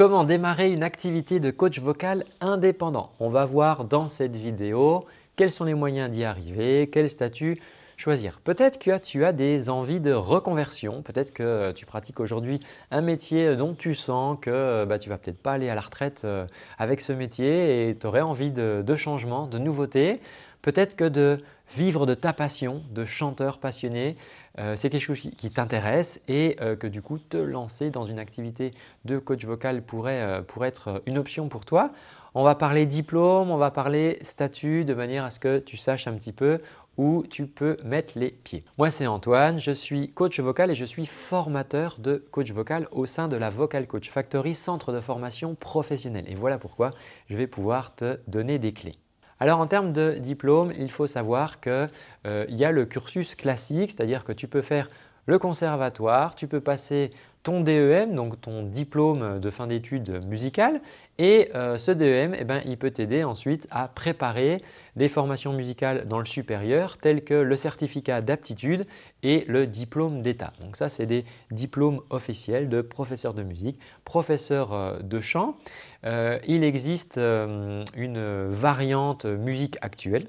Comment démarrer une activité de coach vocal indépendant On va voir dans cette vidéo quels sont les moyens d'y arriver, quel statut choisir. Peut-être que tu as des envies de reconversion, peut-être que tu pratiques aujourd'hui un métier dont tu sens que tu bah, tu vas peut-être pas aller à la retraite euh, avec ce métier et tu aurais envie de, de changement, de nouveauté. Peut-être que de vivre de ta passion, de chanteur passionné, euh, c'est quelque chose qui, t'intéresse et euh, que du coup te lancer dans une activité de coach vocal pourrait, euh, pourrait, être une option pour toi. On va parler diplôme, on va parler statut de manière à ce que tu saches un petit peu où tu peux mettre les pieds. Moi c'est Antoine, je suis coach vocal et je suis formateur de coach vocal au sein de la Vocal Coach Factory, centre de formation professionnelle. Et voilà pourquoi je vais pouvoir te donner des clés. Alors en termes de diplôme, il faut savoir qu'il euh, il y a le cursus classique, c'est-à-dire que tu peux faire le conservatoire, tu peux passer ton DEM, donc ton diplôme de fin d'études musicales. Et euh, ce DEM, eh ben, il peut t'aider ensuite à préparer des formations musicales dans le supérieur, telles que le certificat d'aptitude et le diplôme d'État. Donc ça, c'est des diplômes officiels de professeur de musique, professeur euh, de chant. Euh, il existe une variante musique actuelle,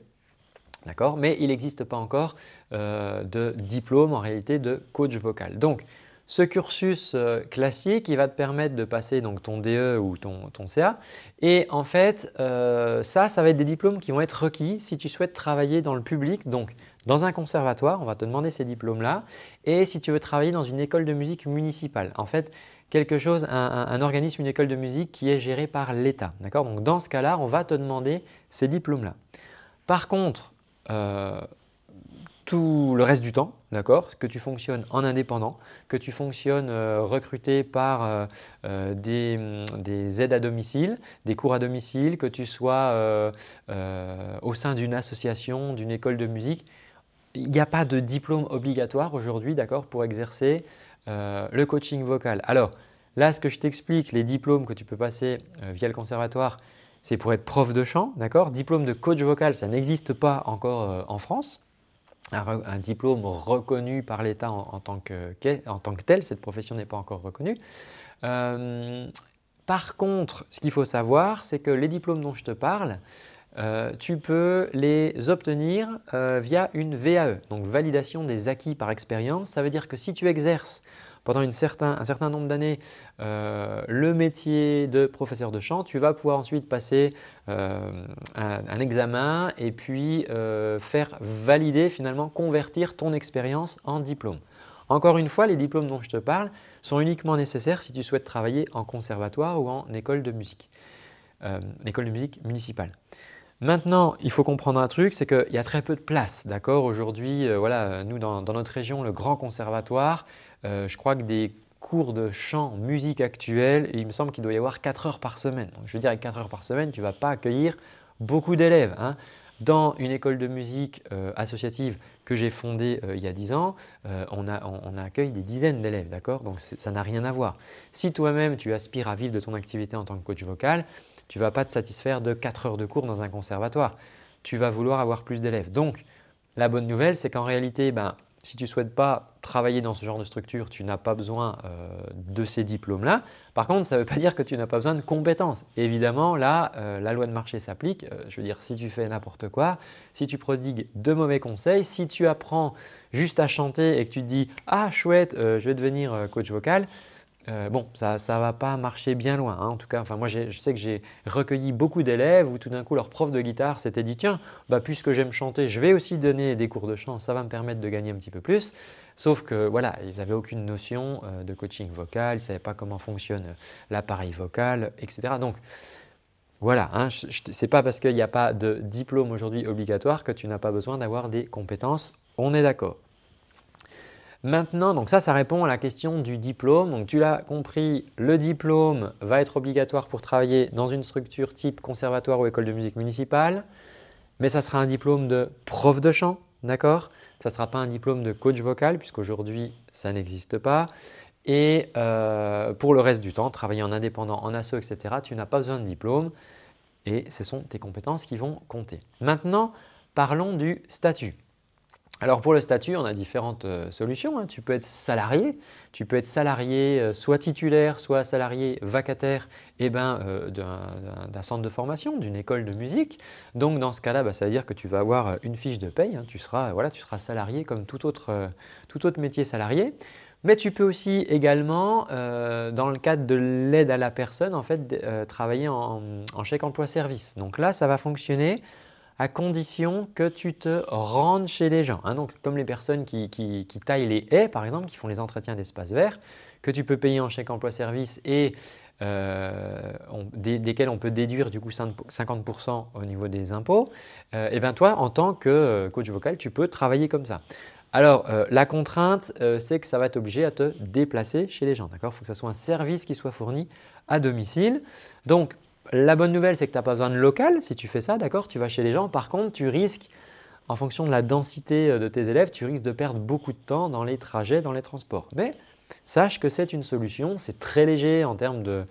d'accord Mais il n'existe pas encore de diplôme en réalité de coach vocal. Donc, ce cursus euh, classique, qui va te permettre de passer donc ton DE ou ton, CA. Et en fait, euh, ça, ça va être des diplômes qui vont être requis si tu souhaites travailler dans le public, donc dans un conservatoire, on va te demander ces diplômes-là. Et si tu veux travailler dans une école de musique municipale, en fait, quelque chose, un, organisme, une école de musique qui est gérée par l'État. D'accord Donc dans ce cas-là, on va te demander ces diplômes-là. Par contre, euh, tout le reste du temps, d'accord Que tu fonctionnes en indépendant, que tu fonctionnes euh, recruté par euh, euh, mm, des, aides à domicile, des cours à domicile, que tu sois au sein d'une association, d'une école de musique. Il n'y a pas de diplôme obligatoire aujourd'hui, d'accord, pour exercer le coaching vocal. Alors, là, ce que je t'explique, les diplômes que tu peux passer via le conservatoire, c'est pour être prof de chant, d'accord Diplôme de coach vocal, ça n'existe pas encore en France, un, diplôme reconnu par l'État en, tant que, tel. Cette profession n'est pas encore reconnue. Euh, par contre, ce qu'il faut savoir, c'est que les diplômes dont je te parle, euh, tu peux les obtenir euh, via une VAE, donc validation des acquis par expérience. Ça veut dire que si tu exerces pendant un certain nombre d'années euh, le métier de professeur de chant, tu vas pouvoir ensuite passer euh, un, examen et puis euh, faire valider finalement, convertir ton expérience en diplôme. Encore une fois, les diplômes dont je te parle sont uniquement nécessaires si tu souhaites travailler en conservatoire ou en école de musique, école de musique municipale. Maintenant, il faut comprendre un truc, c'est qu'il y a très peu de place, d'accord Aujourd'hui, voilà, nous dans, notre région, le grand conservatoire, euh, je crois que des cours de chant, musique actuelle, il me semble qu'il doit y avoir 4 heures par semaine. je veux dire, avec 4 heures par semaine, tu ne vas pas accueillir beaucoup d'élèves. Hein. Dans une école de musique euh, associative que j'ai fondée euh, il y a 10 ans, on, a, accueille des dizaines d'élèves, d'accord Donc ça n'a rien à voir. Si toi-même tu aspires à vivre de ton activité en tant que coach vocal, tu ne vas pas te satisfaire de 4 heures de cours dans un conservatoire. Tu vas vouloir avoir plus d'élèves. Donc la bonne nouvelle, c'est qu'en réalité, ben, si tu ne souhaites pas travailler dans ce genre de structure, tu n'as pas besoin euh, de ces diplômes-là. Par contre, ça ne veut pas dire que tu n'as pas besoin de compétences. Évidemment, là, euh, la loi de marché s'applique. Euh, je veux dire, si tu fais n'importe quoi, si tu prodigues de mauvais conseils, si tu apprends juste à chanter et que tu te dis Ah, chouette, je vais devenir coach vocal, euh, bon, ça ne va pas marcher bien loin. Hein, en tout cas, moi, je sais que j'ai recueilli beaucoup d'élèves où tout d'un coup, leur prof de guitare s'était dit tiens, bah, puisque j'aime chanter, je vais aussi donner des cours de chant, ça va me permettre de gagner un petit peu plus. Sauf que, voilà, ils n'avaient aucune notion euh, de coaching vocal, ils ne savaient pas comment fonctionne euh, l'appareil vocal, etc. Donc, voilà, ce hein, n'est pas parce qu'il n'y a pas de diplôme aujourd'hui obligatoire que tu n'as pas besoin d'avoir des compétences. On est d'accord. Maintenant, donc ça, ça répond à la question du diplôme. tu l'as compris, le diplôme va être obligatoire pour travailler dans une structure type conservatoire ou école de musique municipale, mais ça sera un diplôme de prof de chant, d'accord Ça ne sera pas un diplôme de coach vocal, puisqu'aujourd'hui, ça n'existe pas. Et euh, pour le reste du temps, travailler en indépendant, en asso, etc., tu n'as pas besoin de diplôme et ce sont tes compétences qui vont compter. Maintenant, parlons du statut. Alors pour le statut, on a différentes euh, solutions. Hein. Tu peux être salarié, tu peux être salarié euh, soit titulaire, soit salarié vacataire eh ben, euh, d'un centre de formation, d'une école de musique. Donc dans ce cas-là, bah, ça veut dire que tu vas avoir une fiche de paye, hein. tu, seras, voilà, tu seras salarié comme tout autre, métier salarié. Mais tu peux aussi également, dans le cadre de l'aide à la personne, en fait, travailler en, en chèque emploi-service. Donc là, ça va fonctionner à condition que tu te rendes chez les gens. Hein, donc, comme les personnes qui, taillent les haies, par exemple, qui font les entretiens d'espace vert, que tu peux payer en chèque emploi-service et euh, desquels on peut déduire du coup 50% au niveau des impôts, et euh, eh bien toi, en tant que euh, coach vocal, tu peux travailler comme ça. Alors, la contrainte, c'est que ça va t'obliger à te déplacer chez les gens. Il faut que ce soit un service qui soit fourni à domicile. Donc, la bonne nouvelle, c'est que tu n'as pas besoin de local. Si tu fais ça, d'accord, tu vas chez les gens. Par contre, tu risques, en fonction de la densité euh, de tes élèves, tu risques de perdre beaucoup de temps dans les trajets, dans les transports. Mais sache que c'est une solution. C'est très léger en termes euh,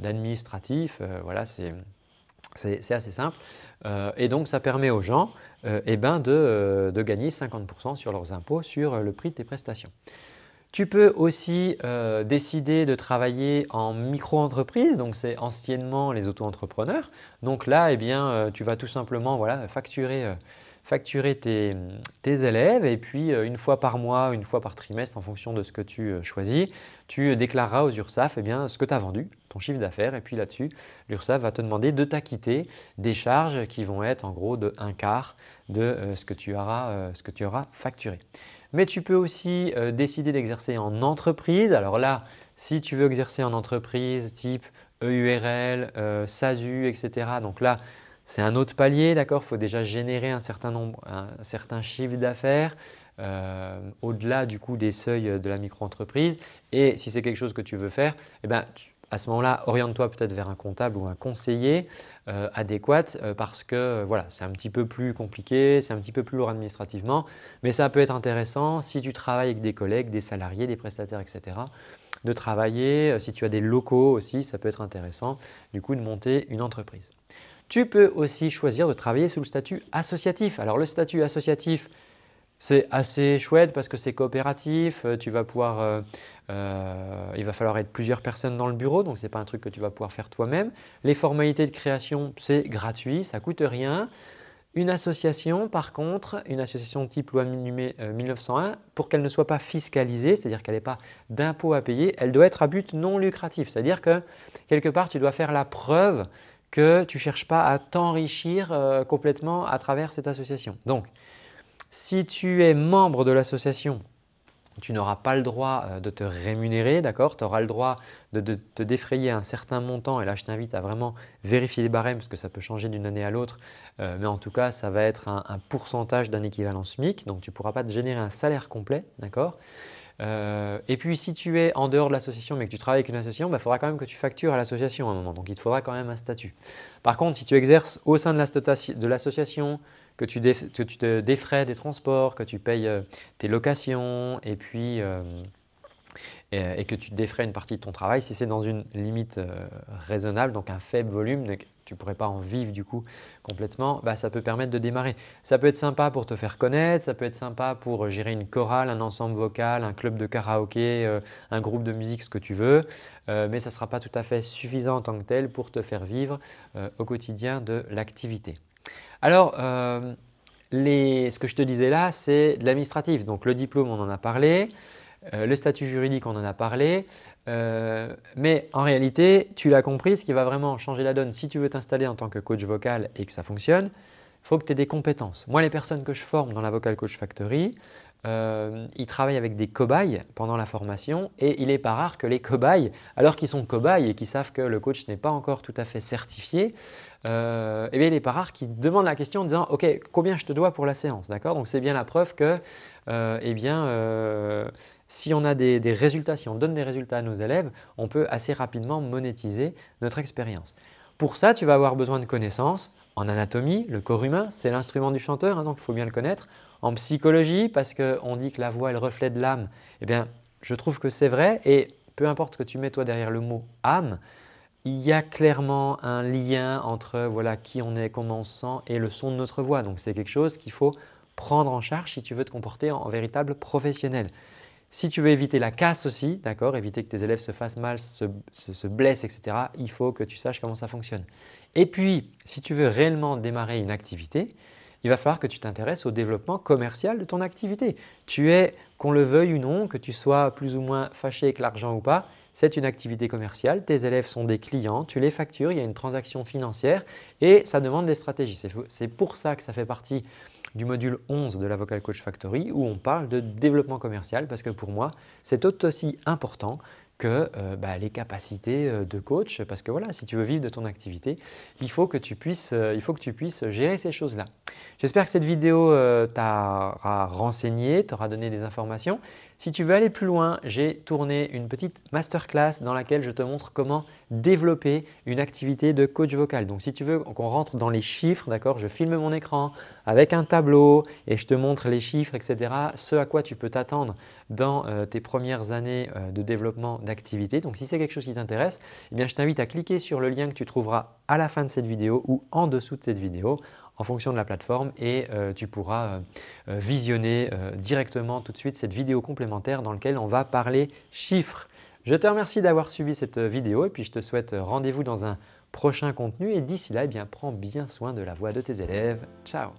d'administratif. Euh, voilà, c'est. assez simple. et donc, ça permet aux gens eh ben, de, de, gagner 50% sur leurs impôts sur le prix de tes prestations. Tu peux aussi euh, décider de travailler en micro-entreprise, donc c'est anciennement les auto-entrepreneurs. Donc là, eh bien, euh, tu vas tout simplement facturer, euh, tes, élèves et puis une fois par mois, une fois par trimestre, en fonction de ce que tu choisis, tu déclareras aux URSAF eh bien, ce que tu as vendu, ton chiffre d'affaires, et puis là-dessus, l'URSAF va te demander de t'acquitter des charges qui vont être en gros de un quart de ce que ce que tu auras facturé mais tu peux aussi euh, décider d'exercer en entreprise. Alors là, si tu veux exercer en entreprise type e EURL, SASU, etc., donc là, c'est un autre palier, d'accord Il faut déjà générer un certain nombre, un certain chiffre d'affaires. Euh, au-delà du coup des seuils de la micro-entreprise. Et si c'est quelque chose que tu veux faire, eh bien tu, à ce moment-là, oriente-toi peut-être vers un comptable ou un conseiller euh, adéquat euh, parce que euh, voilà, c'est un petit peu plus compliqué, c'est un petit peu plus lourd administrativement, mais ça peut être intéressant si tu travailles avec des collègues, des salariés, des prestataires, etc. De travailler, si tu as des locaux aussi, ça peut être intéressant du coup de monter une entreprise. Tu peux aussi choisir de travailler sous le statut associatif. Alors le statut associatif, c'est assez chouette parce que c'est coopératif, euh, tu vas pouvoir, euh, euh, il va falloir être plusieurs personnes dans le bureau, donc ce n'est pas un truc que tu vas pouvoir faire toi-même. Les formalités de création, c'est gratuit, ça coûte rien. Une association, par contre, une association type loi 1901, pour qu'elle ne soit pas fiscalisée, c'est-à-dire qu'elle n'ait pas d'impôts à payer, elle doit être à but non lucratif, c'est-à-dire que quelque part, tu dois faire la preuve que tu ne cherches pas à t'enrichir complètement à travers cette association. Donc, si tu es membre de l'association, tu n'auras pas le droit euh, de te rémunérer, d'accord Tu auras le droit de, te défrayer un certain montant. Et là, je t'invite à vraiment vérifier les barèmes parce que ça peut changer d'une année à l'autre. Euh, mais en tout cas, ça va être un, pourcentage d'un équivalent SMIC. Donc, tu ne pourras pas te générer un salaire complet, d'accord euh, et puis si tu es en dehors de l'association mais que tu travailles avec une association, il bah, faudra quand même que tu factures à l'association à un moment. Donc il te faudra quand même un statut. Par contre, si tu exerces au sein de l'association, que tu, tu te défraies des transports, que tu payes euh, tes locations, et puis euh, et, que tu défraies une partie de ton travail, si c'est dans une limite euh, raisonnable, donc un faible volume, tu ne pourrais pas en vivre du coup complètement, bah, ça peut permettre de démarrer. Ça peut être sympa pour te faire connaître, ça peut être sympa pour euh, gérer une chorale, un ensemble vocal, un club de karaoké, euh, un groupe de musique, ce que tu veux, euh, mais ça ne sera pas tout à fait suffisant en tant que tel pour te faire vivre au quotidien de l'activité. Alors, ce que je te disais là, c'est l'administratif. Donc le diplôme, on en a parlé. Euh, le statut juridique, on en a parlé. Euh, mais en réalité, tu l'as compris, ce qui va vraiment changer la donne, si tu veux t'installer en tant que coach vocal et que ça fonctionne, il faut que tu aies des compétences. Moi, les personnes que je forme dans la Vocal Coach Factory, ils euh, il travaille avec des cobayes pendant la formation et il n'est pas rare que les cobayes, alors qu'ils sont cobayes et qu'ils savent que le coach n'est pas encore tout à fait certifié, euh, eh bien, il n'est pas rare qu'ils demandent la question en disant Ok, combien je te dois pour la séance D'accord Donc, c'est bien la preuve que, euh, eh bien, si on a des, résultats, si on donne des résultats à nos élèves, on peut assez rapidement monétiser notre expérience. Pour ça, tu vas avoir besoin de connaissances en anatomie, le corps humain, c'est l'instrument du chanteur, hein, donc il faut bien le connaître. En psychologie, parce qu'on dit que la voix est le reflet de l'âme, eh bien, je trouve que c'est vrai. Et peu importe ce que tu mets toi derrière le mot âme, il y a clairement un lien entre voilà qui on est, comment on sent et le son de notre voix. Donc c'est quelque chose qu'il faut prendre en charge si tu veux te comporter en, véritable professionnel. Si tu veux éviter la casse aussi, d'accord, éviter que tes élèves se fassent mal, se, blessent, etc., il faut que tu saches comment ça fonctionne. Et puis, si tu veux réellement démarrer une activité, il va falloir que tu t'intéresses au développement commercial de ton activité. Tu es, qu'on le veuille ou non, que tu sois plus ou moins fâché avec l'argent ou pas, c'est une activité commerciale, tes élèves sont des clients, tu les factures, il y a une transaction financière et ça demande des stratégies. C'est pour ça que ça fait partie du module 11 de la Vocal Coach Factory où on parle de développement commercial parce que pour moi, c'est tout aussi important que euh, bah, les capacités euh, de coach, parce que voilà, si tu veux vivre de ton activité, il faut que tu puisses, euh, il faut que tu puisses gérer ces choses-là. J'espère que cette vidéo t'a renseigné, t'aura donné des informations. Si tu veux aller plus loin, j'ai tourné une petite masterclass dans laquelle je te montre comment développer une activité de coach vocal. Donc si tu veux qu'on rentre dans les chiffres, d'accord, je filme mon écran avec un tableau et je te montre les chiffres, etc. Ce à quoi tu peux t'attendre dans euh, tes premières années euh, de développement d'activité. Donc si c'est quelque chose qui t'intéresse, eh je t'invite à cliquer sur le lien que tu trouveras à la fin de cette vidéo ou en dessous de cette vidéo en fonction de la plateforme et euh, tu pourras euh, euh, visionner directement tout de suite cette vidéo complémentaire dans laquelle on va parler chiffres. Je te remercie d'avoir suivi cette vidéo et puis je te souhaite rendez-vous dans un prochain contenu et d'ici là, eh bien, prends bien soin de la voix de tes élèves. Ciao